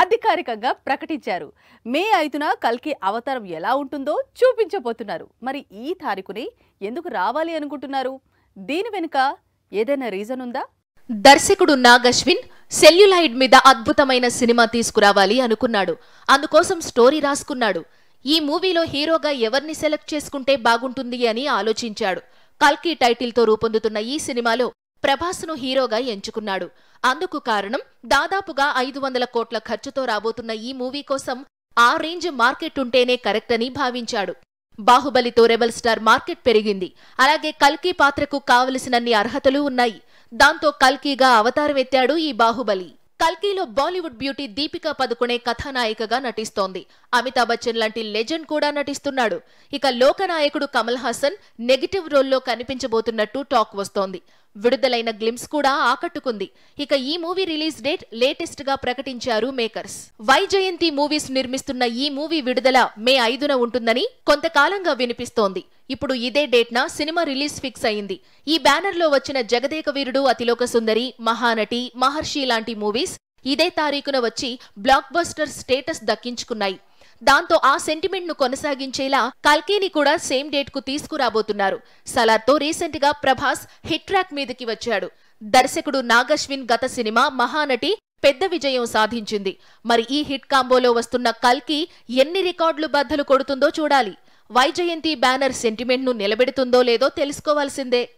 అధికారికంగా ప్రకటించారు మే ఐదున కల్కి అవతారం ఎలా ఉంటుందో చూపించబోతున్నారు మరి ఈ తారీఖుని ఎందుకు రావాలి అనుకుంటున్నారు దీని వెనుక ఏదైనా రీజన్ ఉందా దర్శకుడు నాగశ్విన్ సెల్యులైడ్ మీద అద్భుతమైన సినిమా తీసుకురావాలి అనుకున్నాడు అందుకోసం స్టోరీ రాసుకున్నాడు ఈ మూవీలో హీరోగా ఎవరిని సెలెక్ట్ చేసుకుంటే బాగుంటుంది అని ఆలోచించాడు కల్కి టైటిల్తో రూపొందుతున్న ఈ సినిమాలో ప్రభాస్ను హీరోగా ఎంచుకున్నాడు అందుకు కారణం దాదాపుగా ఐదు వందల కోట్ల ఖర్చుతో రాబోతున్న ఈ మూవీ కోసం ఆ రేంజ్ మార్కెట్ ఉంటేనే కరెక్ట్ అని భావించాడు బాహుబలితో రెబల్ స్టార్ మార్కెట్ పెరిగింది అలాగే కల్కి పాత్రకు కావలసినన్ని అర్హతలు ఉన్నాయి దాంతో కల్కీగా అవతారమెత్తాడు ఈ బాహుబలి కల్కీలో బాలీవుడ్ బ్యూటీ దీపికా పదుకునే కథానాయికగా నటిస్తోంది అమితాబ్ బచ్చన్ లాంటి లెజెండ్ కూడా నటిస్తున్నాడు ఇక లోకనాయకుడు కమల్ హాసన్ నెగిటివ్ రోల్లో కనిపించబోతున్నట్టు టాక్ వస్తోంది విడుదలైన గ్లిమ్స్ కూడా ఆకట్టుకుంది ఇక ఈ మూవీ రిలీజ్ డేట్ లేటెస్ట్ గా ప్రకటించారు మేకర్స్ వైజయంతి మూవీస్ నిర్మిస్తున్న ఈ మూవీ విడుదల మే ఐదున ఉంటుందని కొంతకాలంగా వినిపిస్తోంది ఇప్పుడు ఇదే డేట్న సినిమా రిలీజ్ ఫిక్స్ అయింది ఈ బ్యానర్లో వచ్చిన జగదేక వీరుడు అతిలోక సుందరి మహానటి మహర్షి లాంటి మూవీస్ ఇదే తారీఖున వచ్చి బ్లాక్ బస్టర్ స్టేటస్ దక్కించుకున్నాయి దాంతో ఆ సెంటిమెంట్ ను కొనసాగించేలా కల్కీని కూడా సేమ్ డేట్ కు తీసుకురాబోతున్నారు సలార్తో రీసెంట్ గా ప్రభాస్ హిట్ ట్రాక్ మీదకి వచ్చాడు దర్శకుడు నాగశ్విన్ గత సినిమా మహానటి పెద్ద విజయం సాధించింది మరి ఈ హిట్ కాంబోలో వస్తున్న కల్కి ఎన్ని రికార్డులు బద్దలు కొడుతుందో చూడాలి వైజయంతి బ్యానర్ సెంటిమెంట్ను నిలబెడుతుందో లేదో తెలుసుకోవాల్సిందే